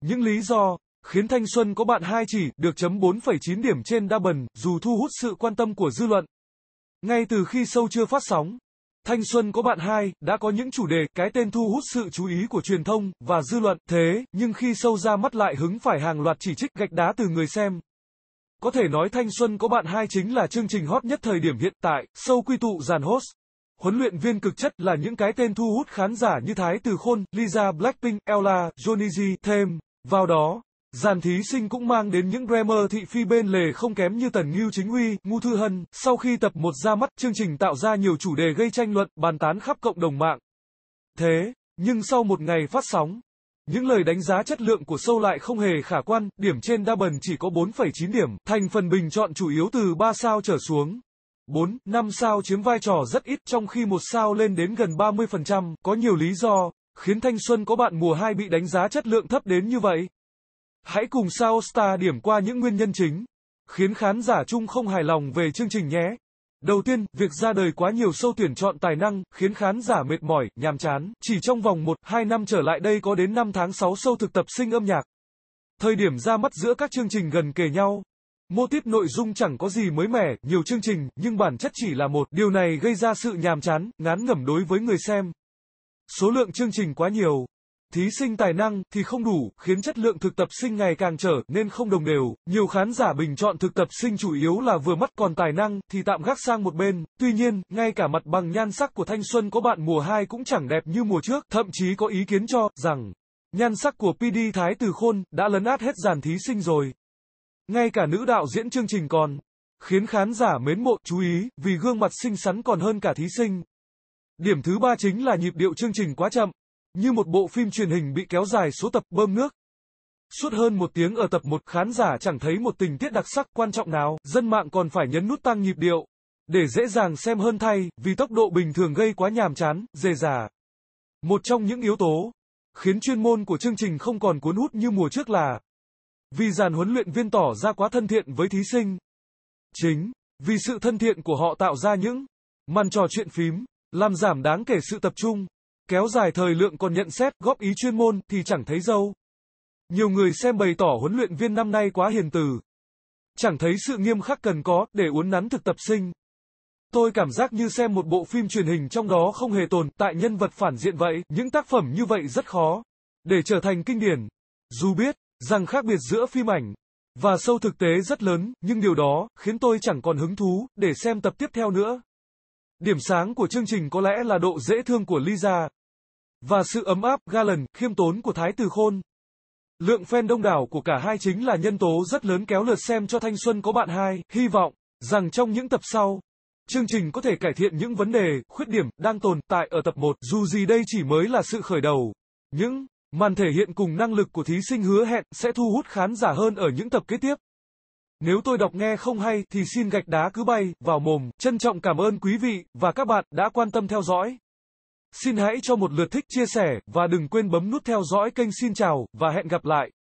Những lý do khiến Thanh Xuân có bạn hai chỉ được chấm 4,9 điểm trên đa bần, dù thu hút sự quan tâm của dư luận. Ngay từ khi sâu chưa phát sóng, Thanh Xuân có bạn hai đã có những chủ đề cái tên thu hút sự chú ý của truyền thông và dư luận, thế nhưng khi sâu ra mắt lại hứng phải hàng loạt chỉ trích gạch đá từ người xem. Có thể nói Thanh Xuân có bạn hai chính là chương trình hot nhất thời điểm hiện tại, sâu quy tụ dàn host. Huấn luyện viên cực chất là những cái tên thu hút khán giả như Thái Từ Khôn, Lisa Blackpink, Ella, Johnny G, thêm. Vào đó, Giàn thí sinh cũng mang đến những grammar thị phi bên lề không kém như Tần Ngưu Chính Huy, Ngu Thư Hân. Sau khi tập một ra mắt, chương trình tạo ra nhiều chủ đề gây tranh luận, bàn tán khắp cộng đồng mạng. Thế, nhưng sau một ngày phát sóng, những lời đánh giá chất lượng của sâu lại không hề khả quan, điểm trên đa bần chỉ có 4,9 điểm, thành phần bình chọn chủ yếu từ 3 sao trở xuống. 4, 5 sao chiếm vai trò rất ít trong khi một sao lên đến gần 30%, có nhiều lý do, khiến Thanh Xuân có bạn mùa 2 bị đánh giá chất lượng thấp đến như vậy? Hãy cùng Sao Star điểm qua những nguyên nhân chính, khiến khán giả chung không hài lòng về chương trình nhé. Đầu tiên, việc ra đời quá nhiều sâu tuyển chọn tài năng khiến khán giả mệt mỏi, nhàm chán. Chỉ trong vòng 1-2 năm trở lại đây có đến 5 tháng 6 sâu thực tập sinh âm nhạc. Thời điểm ra mắt giữa các chương trình gần kề nhau. Mô tiếp nội dung chẳng có gì mới mẻ, nhiều chương trình, nhưng bản chất chỉ là một. Điều này gây ra sự nhàm chán, ngán ngẩm đối với người xem. Số lượng chương trình quá nhiều, thí sinh tài năng thì không đủ, khiến chất lượng thực tập sinh ngày càng trở nên không đồng đều. Nhiều khán giả bình chọn thực tập sinh chủ yếu là vừa mắt còn tài năng thì tạm gác sang một bên. Tuy nhiên, ngay cả mặt bằng nhan sắc của thanh xuân có bạn mùa 2 cũng chẳng đẹp như mùa trước, thậm chí có ý kiến cho rằng nhan sắc của PD Thái Từ Khôn đã lấn át hết dàn thí sinh rồi. Ngay cả nữ đạo diễn chương trình còn khiến khán giả mến mộ chú ý vì gương mặt xinh xắn còn hơn cả thí sinh. Điểm thứ ba chính là nhịp điệu chương trình quá chậm, như một bộ phim truyền hình bị kéo dài số tập bơm nước. Suốt hơn một tiếng ở tập một khán giả chẳng thấy một tình tiết đặc sắc quan trọng nào, dân mạng còn phải nhấn nút tăng nhịp điệu. Để dễ dàng xem hơn thay, vì tốc độ bình thường gây quá nhàm chán, dề già. Một trong những yếu tố khiến chuyên môn của chương trình không còn cuốn hút như mùa trước là vì dàn huấn luyện viên tỏ ra quá thân thiện với thí sinh. Chính vì sự thân thiện của họ tạo ra những màn trò chuyện phím làm giảm đáng kể sự tập trung, kéo dài thời lượng còn nhận xét, góp ý chuyên môn thì chẳng thấy dâu. Nhiều người xem bày tỏ huấn luyện viên năm nay quá hiền từ. Chẳng thấy sự nghiêm khắc cần có để uốn nắn thực tập sinh. Tôi cảm giác như xem một bộ phim truyền hình trong đó không hề tồn tại nhân vật phản diện vậy, những tác phẩm như vậy rất khó để trở thành kinh điển. Dù biết rằng khác biệt giữa phim ảnh và sâu thực tế rất lớn, nhưng điều đó khiến tôi chẳng còn hứng thú để xem tập tiếp theo nữa. Điểm sáng của chương trình có lẽ là độ dễ thương của Lisa và sự ấm áp, galant, khiêm tốn của Thái Tử Khôn. Lượng fan đông đảo của cả hai chính là nhân tố rất lớn kéo lượt xem cho Thanh Xuân có bạn hai, hy vọng rằng trong những tập sau, chương trình có thể cải thiện những vấn đề, khuyết điểm đang tồn tại ở tập 1, dù gì đây chỉ mới là sự khởi đầu. Những màn thể hiện cùng năng lực của thí sinh hứa hẹn sẽ thu hút khán giả hơn ở những tập kế tiếp. Nếu tôi đọc nghe không hay thì xin gạch đá cứ bay vào mồm. Trân trọng cảm ơn quý vị và các bạn đã quan tâm theo dõi. Xin hãy cho một lượt thích chia sẻ và đừng quên bấm nút theo dõi kênh xin chào và hẹn gặp lại.